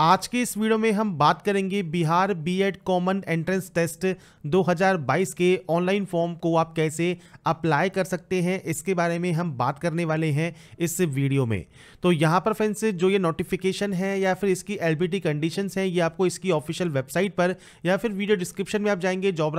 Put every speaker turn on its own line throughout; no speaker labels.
आज के इस वीडियो में हम बात करेंगे Bihar B Ed common entrance test 2022 के ऑनलाइन फॉर्म को आप कैसे अप्लाई कर सकते हैं इसके बारे में हम बात करने वाले हैं इस वीडियो में तो यहाँ पर फ्रेंड्स जो ये नोटिफिकेशन है या फिर इसकी एलबीटी कंडीशंस हैं ये आपको इसकी ऑफिशियल वेबसाइट पर या फिर वीडियो डिस्क्रिप्शन में आप जाएंगे जॉब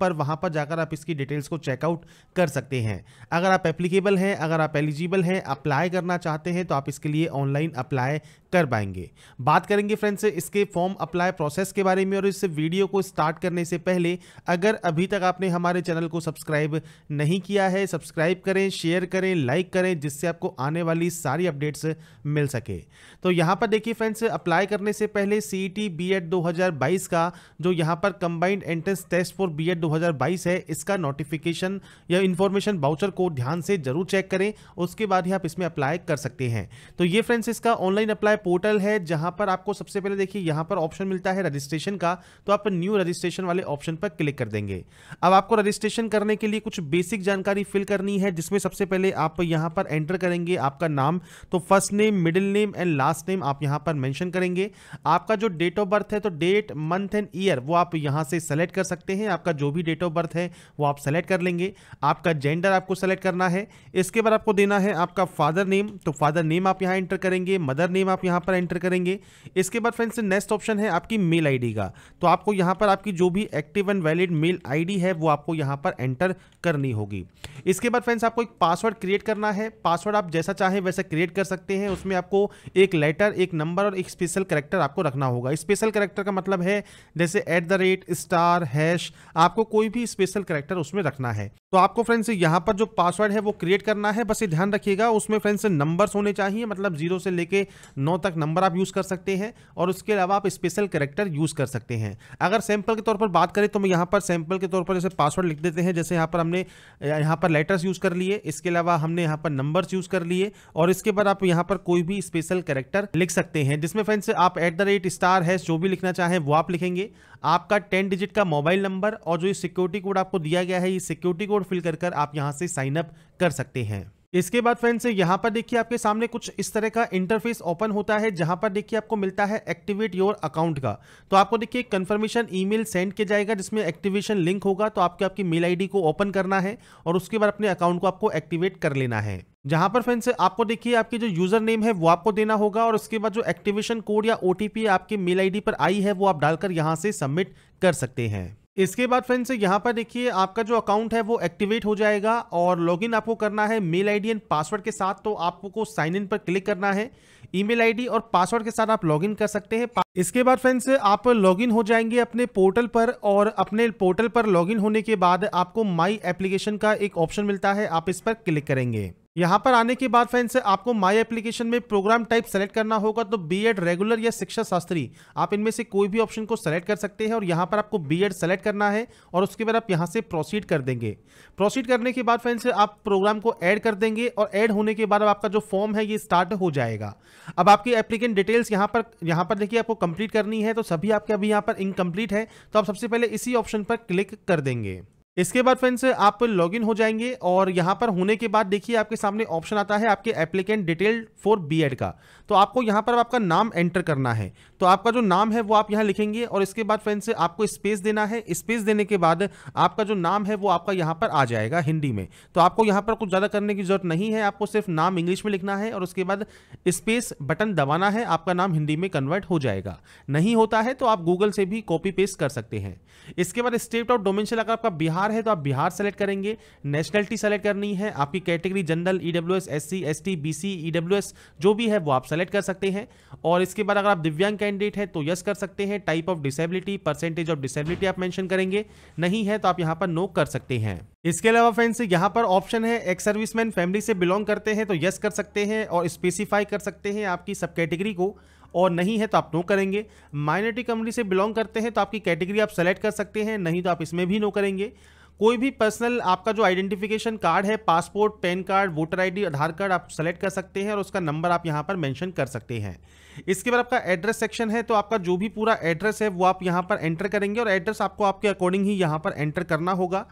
पर वहाँ पर जाकर आप इसकी डिटेल्स को चेकआउट कर सकते हैं अगर आप एप्लीकेबल हैं अगर आप एलिजिबल हैं अप्लाई करना चाहते हैं तो आप इसके लिए ऑनलाइन अप्लाई कर पाएंगे बात बात करेंगे फ्रेंड्स इसके फॉर्म अप्लाई प्रोसेस के बारे में और इस वीडियो को स्टार्ट करने से पहले अगर अभी तक आपने हमारे चैनल को सब्सक्राइब नहीं किया है सब्सक्राइब करें शेयर करें लाइक करें जिससे आपको आने वाली सारी अपडेट्स मिल सके तो यहाँ पर देखिए फ्रेंड्स अप्लाई करने से पहले सी टी बी एड का जो यहाँ पर combined entrance test for B Ed है इसका नोटिफिकेशन या इन्फॉर्मेशन बाउचर को ध्यान से जरूर चेक करें उसके बाद ही आप इसमें अप्लाई कर सकते हैं तो ये फ्रेंड्स इसका ऑनलाइन अप्लाई पोर्टल है जहाँ पर आपको सबसे पहले देखिए यहां पर ऑप्शन मिलता है रजिस्ट्रेशन का तो आप न्यू रजिस्ट्रेशन वाले ऑप्शन पर क्लिक कर देंगे अब आपको रजिस्ट्रेशन करने के लिए कुछ बेसिक जानकारी फिल करनी है जिसमें सबसे पहले आप यहां पर एंटर करेंगे आपका नाम तो first name middle name and last name आप यहां पर मैंशन करेंगे आपका जो डेट ऑफ बर्थ है तो डेट मंथ एंड ईयर वो आप यहां से सेलेक्ट कर सकते हैं आपका जो भी डेट ऑफ बर्थ है वो आप सेलेक्ट कर लेंगे आपका जेंडर आपको सेलेक्ट करना है इसके बाद आपको देना है आपका फादर नेम तो फादर नेम आप यहां एंटर करेंगे मदर नेम आप यहां पर एंटर करेंगे इसके बाद फ्रेंड्स नेक्स्ट ऑप्शन है आपकी मेल आईडी का तो आपको यहाँ पर आपकी जो भी active and valid mail ID है वो आपको यहाँ पर एंटर करनी होगी इसके बाद फ्रेंड्स आपको एक पासवर्ड क्रिएट करना है पासवर्ड आप जैसा चाहें वैसा क्रिएट कर सकते हैं उसमें आपको एक लेटर एक नंबर और एक स्पेशल करेक्टर आपको रखना होगा स्पेशल करेक्टर का मतलब है जैसे at the rate star hash आपको कोई भी स्पेशल करेक्टर उसमें रखना है तो आपको फ्रेंड्स यहाँ पर जो पासवर्ड है वो क्रिएट करना है बस ये ध्यान रखिएगा उसमें फ्रेंड्स नंबर्स होने चाहिए मतलब जीरो से लेके नौ तक नंबर आप यूज कर सकते सकते हैं और उसके अलावा आप स्पेशल करेक्टर यूज़ कर सकते हैं अगर सैम्पल के तौर पर बात करें तो मैं यहाँ पर सैम्पल के तौर पर जैसे पासवर्ड लिख देते हैं जैसे यहाँ पर हमने यहाँ पर लेटर्स यूज़ कर लिए इसके अलावा हमने यहाँ पर नंबर्स यूज़ कर लिए और इसके बाद आप यहाँ पर कोई भी स्पेशल करेक्टर लिख सकते हैं जिसमें फ्रेंड्स आप एट द रेट स्टार है जो भी लिखना चाहें वो आप लिखेंगे आपका टेन डिजिट का मोबाइल नंबर और जो सिक्योरिटी कोड आपको दिया गया है ये सिक्योरिटी कोड फिल कर आप यहाँ से साइनअप कर सकते हैं इसके बाद फ्रेंड्स यहाँ पर देखिए आपके सामने कुछ इस तरह का इंटरफेस ओपन होता है जहां पर देखिए आपको मिलता है एक्टिवेट योर अकाउंट का तो आपको देखिए कंफर्मेशन ईमेल सेंड किया जाएगा जिसमें एक्टिवेशन लिंक होगा तो आपके आपकी मेल आईडी को ओपन करना है और उसके बाद अपने अकाउंट को आपको एक्टिवेट कर लेना है जहां पर फ्रेंड्स आपको देखिए आपके जो यूजर नेम है वो आपको देना होगा और उसके बाद जो एक्टिवेशन कोड या ओटीपी आपके मेल आई पर आई है वो आप डालकर यहाँ से सबमिट कर सकते हैं इसके बाद फ्रेंड्स यहाँ पर देखिए आपका जो अकाउंट है वो एक्टिवेट हो जाएगा और लॉगिन आपको करना है मेल आईडी एंड पासवर्ड के साथ तो आपको साइन इन पर क्लिक करना है ईमेल आईडी और पासवर्ड के साथ आप लॉगिन कर सकते हैं इसके बाद फ्रेंड्स आप लॉगिन हो जाएंगे अपने पोर्टल पर और अपने पोर्टल पर लॉगिन होने के बाद आपको माई एप्लीकेशन का एक ऑप्शन मिलता है आप इस पर क्लिक करेंगे यहाँ पर आने के बाद फ्रेंड्स आपको माई एप्लीकेशन में प्रोग्राम टाइप सेलेक्ट करना होगा तो बीएड रेगुलर या शिक्षा शास्त्री आप इनमें से कोई भी ऑप्शन को सेलेक्ट कर सकते हैं और यहाँ पर आपको बीएड सेलेक्ट करना है और उसके बाद आप यहाँ से प्रोसीड कर देंगे प्रोसीड करने के बाद फ्रेंड्स आप प्रोग्राम को ऐड कर देंगे और ऐड होने के बाद आपका जो फॉर्म है ये स्टार्ट हो जाएगा अब आपकी एप्लीकेंट डिटेल्स यहाँ पर यहाँ पर देखिए आपको कंप्लीट करनी है तो सभी आपके अभी यहाँ पर इनकम्प्लीट है तो आप सबसे पहले इसी ऑप्शन पर क्लिक कर देंगे इसके बाद फ्रेंड्स आप लॉगिन हो जाएंगे और यहाँ पर होने के बाद देखिए आपके सामने ऑप्शन आता है आपके एप्लीकेंट डिटेल फॉर बीएड का तो आपको यहाँ पर आपका नाम एंटर करना है तो आपका जो नाम है वो आप यहाँ लिखेंगे और इसके बाद फ्रेंड्स आपको स्पेस देना है स्पेस देने के बाद आपका जो नाम है वो आपका यहाँ पर आ जाएगा हिंदी में तो आपको यहाँ पर कुछ ज़्यादा करने की जरूरत नहीं है आपको सिर्फ नाम इंग्लिश में लिखना है और उसके बाद स्पेस बटन दबाना है आपका नाम हिंदी में कन्वर्ट हो जाएगा नहीं होता है तो आप गूगल से भी कॉपी पेस्ट कर सकते हैं इसके बाद स्टेट ऑफ डोमेंशियल अगर आपका बिहार बिहार है तो आप बिहार सेलेक्ट करेंगे नेशनलिटी सेलेक्ट करनी है आपकी category general E W S S C S T B C E W S जो भी है वो आप सेलेक्ट कर सकते हैं और इसके बाद अगर आप दिव्यांग कैंडिडेट हैं तो यस कर सकते हैं type of disability percentage of disability आप मैंशन करेंगे नहीं है तो आप यहाँ पर नो कर सकते हैं इसके अलावा फ्रेंड्स यहाँ पर ऑप्शन है एक्स सर्विसमैन फैमिली से बिलोंग करते हैं तो यस कर सकते हैं और स्पेसिफाई कर सकते हैं आपकी सब कैटेगरी को और नहीं है तो आप नो करेंगे माइनॉरिटी कम्युनिटी से बिलोंग करते हैं तो आपकी कैटेगरी आप सेलेक्ट कर सकते हैं नहीं तो आप इसमें भी नो करेंगे कोई भी पर्सनल आपका जो आइडेंटिफिकेशन कार्ड है passport PAN card voter ID Aadhaar card आप सेलेक्ट कर सकते हैं और उसका नंबर आप यहाँ पर मेंशन कर सकते हैं इसके बाद आपका एड्रेस सेक्शन है तो आपका जो भी पूरा एड्रेस है वो आप यहाँ पर एंटर करेंगे और एड्रेस आपको आपके अकॉर्डिंग ही यहाँ पर एंटर करना होगा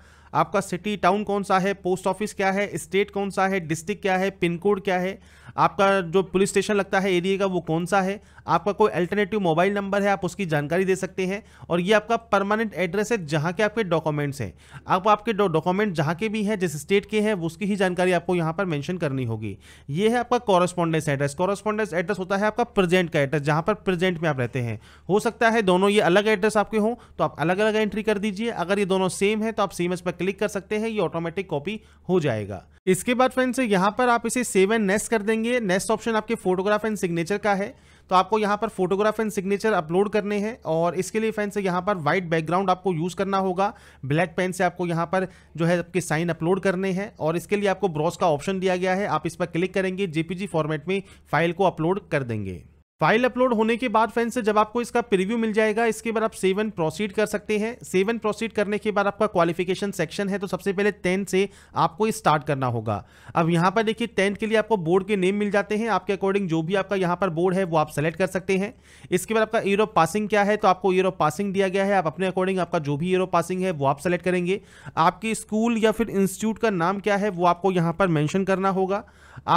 आपका सिटी टाउन कौन सा है पोस्ट ऑफिस क्या है स्टेट कौन सा है डिस्ट्रिक्ट क्या है पिन कोड क्या है आपका जो पुलिस स्टेशन लगता है एरिया का वो कौन सा है आपका कोई अल्टरनेटिव मोबाइल नंबर है आप उसकी जानकारी दे सकते हैं और ये आपका परमानेंट एड्रेस है जहाँ के आपके डॉक्यूमेंट्स हैं आप आपके डॉक्यूमेंट जहाँ के भी हैं जिस स्टेट के हैं उसकी ही जानकारी आपको यहाँ पर मैंशन करनी होगी ये है आपका कॉरस्पॉन्डेंस एड्रेस कॉरस्पॉन्डेंस एड्रेस होता है आपका प्रेजेंट का एड्रेस जहाँ पर प्रेजेंट में आप रहते हैं हो सकता है दोनों ये अलग एड्रेस आपके हों तो आप अलग अलग एंट्री कर दीजिए अगर ये दोनों सेम है तो आप सेम इस पर क्लिक कर सकते हैं ये ऑटोमेटिक कॉपी हो जाएगा इसके बाद फ्रेंड्स यहाँ पर आप इसे सेव एंड नेस्ट कर देंगे नेक्स्ट ऑप्शन आपके फोटोग्राफ एंड सिग्नेचर का है तो आपको यहाँ पर फोटोग्राफ एंड सिग्नेचर अपलोड करने हैं और इसके लिए फ्रेंड्स यहाँ पर वाइट बैकग्राउंड आपको यूज़ करना होगा ब्लैक पेन से आपको यहाँ पर जो है आपके साइन अपलोड करने हैं और इसके लिए आपको ब्रॉस का ऑप्शन दिया गया है आप इस पर क्लिक करेंगे जेपीजी फॉर्मेट में फाइल को अपलोड कर देंगे फाइल अपलोड होने के बाद फ्रेंड्स जब आपको इसका प्रीव्यू मिल जाएगा इसके बाद आप सेवन प्रोसीड कर सकते हैं सेवन प्रोसीड करने के बाद आपका क्वालिफिकेशन सेक्शन है तो सबसे पहले टेंथ से आपको स्टार्ट करना होगा अब यहाँ पर देखिए टेंथ के लिए आपको बोर्ड के नेम मिल जाते हैं आपके अकॉर्डिंग जो भी आपका यहाँ पर बोर्ड है वो आप सेलेक्ट कर सकते हैं इसके बाद आपका ईयर ऑफ पासिंग क्या है तो आपको ईयर ऑफ पासिंग दिया गया है आप अपने अकॉर्डिंग आपका जो भी ईयर ऑफ पासिंग है वो आप सेलेक्ट करेंगे आपके स्कूल या फिर इंस्टीट्यूट का नाम क्या है वो आपको यहाँ पर मैंशन करना होगा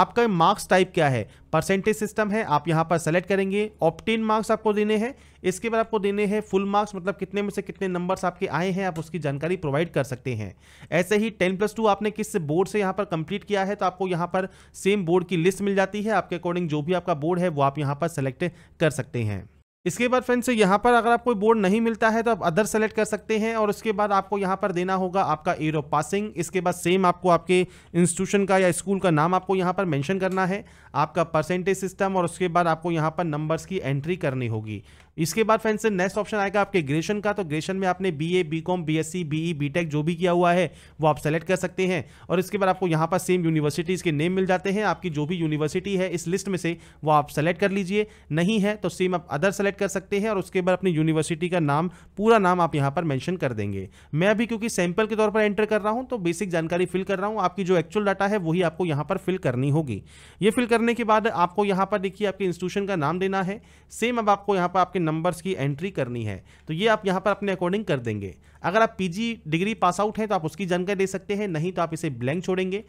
आपका मार्क्स टाइप क्या है परसेंटेज सिस्टम है आप यहाँ पर सेलेक्ट करेंगे ऑप्टीन मार्क्स आपको देने हैं इसके बाद आपको देने हैं फुल मार्क्स मतलब कितने में से कितने नंबर्स आपके आए हैं आप उसकी जानकारी प्रोवाइड कर सकते हैं ऐसे ही टेन प्लस टू आपने किस बोर्ड से यहाँ पर कंप्लीट किया है तो आपको यहाँ पर सेम बोर्ड की लिस्ट मिल जाती है आपके अकॉर्डिंग जो भी आपका बोर्ड है वो आप यहाँ पर सेलेक्ट कर सकते हैं इसके बाद फ्रेंड्स यहाँ पर अगर आपको बोर्ड नहीं मिलता है तो आप अदर सेलेक्ट कर सकते हैं और उसके बाद आपको यहाँ पर देना होगा आपका एयर ऑफ पासिंग इसके बाद सेम आपको आपके इंस्टीट्यूशन का या स्कूल का नाम आपको यहाँ पर मेंशन करना है आपका परसेंटेज सिस्टम और उसके बाद आपको यहाँ पर नंबर्स की एंट्री करनी होगी इसके बाद फ्रेंड्स नेक्स्ट ऑप्शन आएगा आपके ग्रेजुएशन का तो ग्रेजुएशन में आपने B A B com B S C B E B tech जो भी किया हुआ है वो आप सेलेक्ट कर सकते हैं और इसके बाद आपको यहाँ पर सेम यूनिवर्सिटीज़ के नेम मिल जाते हैं आपकी जो भी यूनिवर्सिटी है इस लिस्ट में से वो आप सेलेक्ट कर लीजिए नहीं है तो सेम आप अदर सेलेक्ट सेलेक्ट कर सकते हैं और उसके बाद अपनी यूनिवर्सिटी का नाम पूरा नाम आप यहाँ पर मैंशन कर देंगे मैं अभी क्योंकि सैंपल के तौर पर एंटर कर रहा हूँ तो बेसिक जानकारी फिल कर रहा हूँ आपकी जो एक्चुअल डाटा है वही आपको यहाँ पर फिल करनी होगी ये फिल करने के बाद आपको यहाँ पर देखिए आपके इंस्टीट्यूशन का नाम देना है सेम अब आपको यहाँ पर आपके नंबर्स की एंट्री करनी है तो ये आप यहाँ पर अपने अकॉर्डिंग कर देंगे अगर आप पीजी डिग्री पास आउट हैं तो आप उसकी जानकारी दे सकते हैं नहीं तो आप इसे ब्लैंक छोड़ेंगे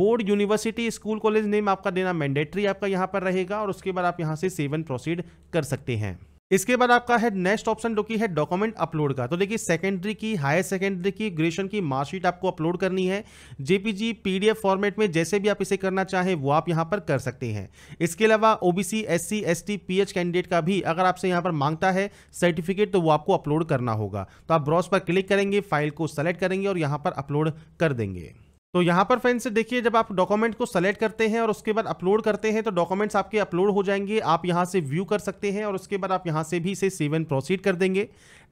board university school college name आपका देना मैंडेटरी आपका यहाँ पर रहेगा और उसके बाद आप यहाँ से सेवन प्रोसीड कर सकते हैं इसके बाद आपका है नेक्स्ट ऑप्शन जो कि है डॉक्यूमेंट अपलोड का तो देखिए सेकेंड्री की हायर सेकेंड्री की ग्रेजुएशन की मार्कशीट आपको अपलोड करनी है जेपीजी पीडीएफ फॉर्मेट में जैसे भी आप इसे करना चाहें वो आप यहाँ पर कर सकते हैं इसके अलावा OBC SC ST PH candidate का भी अगर आपसे यहाँ पर मांगता है सर्टिफिकेट तो वो आपको अपलोड करना होगा तो आप ब्रॉस पर क्लिक करेंगे फाइल को सेलेक्ट करेंगे और यहाँ पर अपलोड कर देंगे तो यहाँ पर फ्रेंड्स देखिए जब आप डॉक्यूमेंट को सेलेक्ट करते हैं और उसके बाद अपलोड करते हैं तो डॉक्यूमेंट्स आपके अपलोड हो जाएंगे आप यहाँ से व्यू कर सकते हैं और उसके बाद आप यहाँ से भी इसे सेव एंड प्रोसीड कर देंगे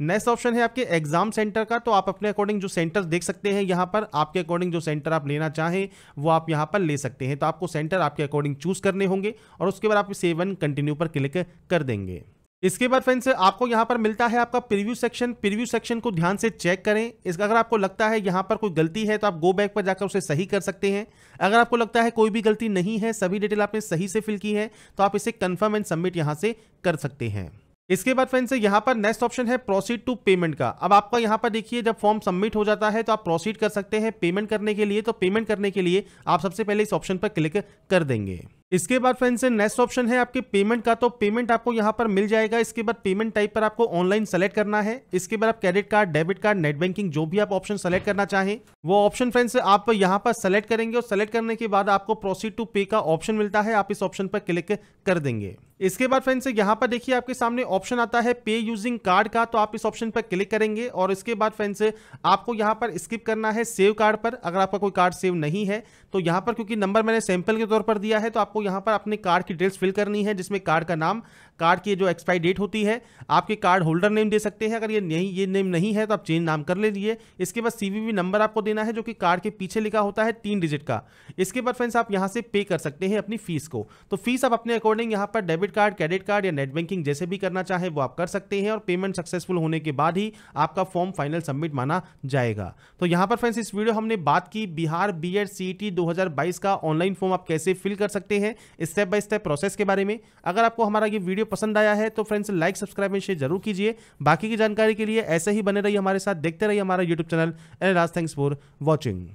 नेक्स्ट ऑप्शन है आपके एग्जाम सेंटर का तो आप अपने अकॉर्डिंग जो सेंटर देख सकते हैं यहाँ पर आपके अकॉर्डिंग जो सेंटर आप लेना चाहें वो आप यहाँ पर ले सकते हैं तो आपको सेंटर आपके अकॉर्डिंग चूज करने होंगे और उसके बाद आप सेवन कंटिन्यू पर क्लिक कर देंगे इसके बाद फ्रेंड्स आपको यहाँ पर मिलता है आपका प्रीव्यू सेक्शन प्रीव्यू सेक्शन को ध्यान से चेक करें इसका अगर आपको लगता है यहाँ पर कोई गलती है तो आप गो बैक पर जाकर उसे सही कर सकते हैं अगर आपको लगता है कोई भी गलती नहीं है सभी डिटेल आपने सही से फिल की है तो आप इसे कन्फर्म एंड सबमिट यहाँ से कर सकते हैं इसके बाद फ्रेंड्स यहाँ पर नेक्स्ट ऑप्शन है प्रोसीड टू पेमेंट का अब आपका यहाँ पर देखिए जब फॉर्म सबमिट हो जाता है तो आप प्रोसीड कर सकते हैं पेमेंट करने के लिए तो पेमेंट करने के लिए आप सबसे पहले इस ऑप्शन पर क्लिक कर देंगे इसके बाद फ्रेंड्स नेक्स्ट ऑप्शन है आपके पेमेंट का तो पेमेंट आपको यहाँ पर मिल जाएगा इसके बाद पेमेंट टाइप पर आपको ऑनलाइन सेलेक्ट करना है इसके बाद आप credit card debit card net banking जो भी आप ऑप्शन सेलेक्ट करना चाहें वो ऑप्शन फ्रेंड्स आप यहाँ पर सेलेक्ट करेंगे और सेलेक्ट करने के बाद आपको प्रोसीड टू पे का ऑप्शन मिलता है आप इस ऑप्शन पर क्लिक कर देंगे इसके बाद फ्रेंड्स यहाँ पर देखिए आपके सामने ऑप्शन आता है पे यूजिंग कार्ड का तो आप इस ऑप्शन पर क्लिक करेंगे और इसके बाद फ्रेंड्स आपको यहाँ पर स्किप करना है सेव कार्ड पर अगर आपका कोई कार्ड सेव नहीं है तो यहाँ पर क्योंकि नंबर मैंने सैंपल के तौर पर दिया है तो आपको यहाँ पर अपने कार्ड की डिटेल्स फिल करनी है जिसमें कार्ड का नाम कार्ड की जो एक्सपायरी डेट होती है आपके कार्ड होल्डर नेम दे सकते हैं अगर ये नहीं ये नेम नहीं है तो आप चेंज नाम कर ले लीजिए इसके बाद सीवीवी नंबर आपको देना है जो कि कार्ड के पीछे लिखा होता है तीन डिजिट का इसके बाद फ्रेंड्स आप यहाँ से पे कर सकते हैं अपनी फीस को तो फीस आप अपने अकॉर्डिंग यहाँ पर डेबिट कार्ड क्रेडिट कार्ड या नेट बैंकिंग जैसे भी करना चाहे वो आप कर सकते हैं और पेमेंट सक्सेसफुल होने के बाद ही आपका फॉर्म फाइनल सबमिट माना जाएगा तो यहाँ पर फ्रेंड्स इस वीडियो हमने बात की Bihar B Ed C T का ऑनलाइन फॉर्म आप कैसे फिल कर सकते हैं स्टेप बाय स्टेप प्रोसेस के बारे में अगर आपको हमारा ये वीडियो पसंद आया है तो friends like subscribe and share जरूर कीजिए बाकी की जानकारी के लिए ऐसे ही बने रहिए हमारे साथ देखते रहिए हमारा YouTube channel and last thanks for watching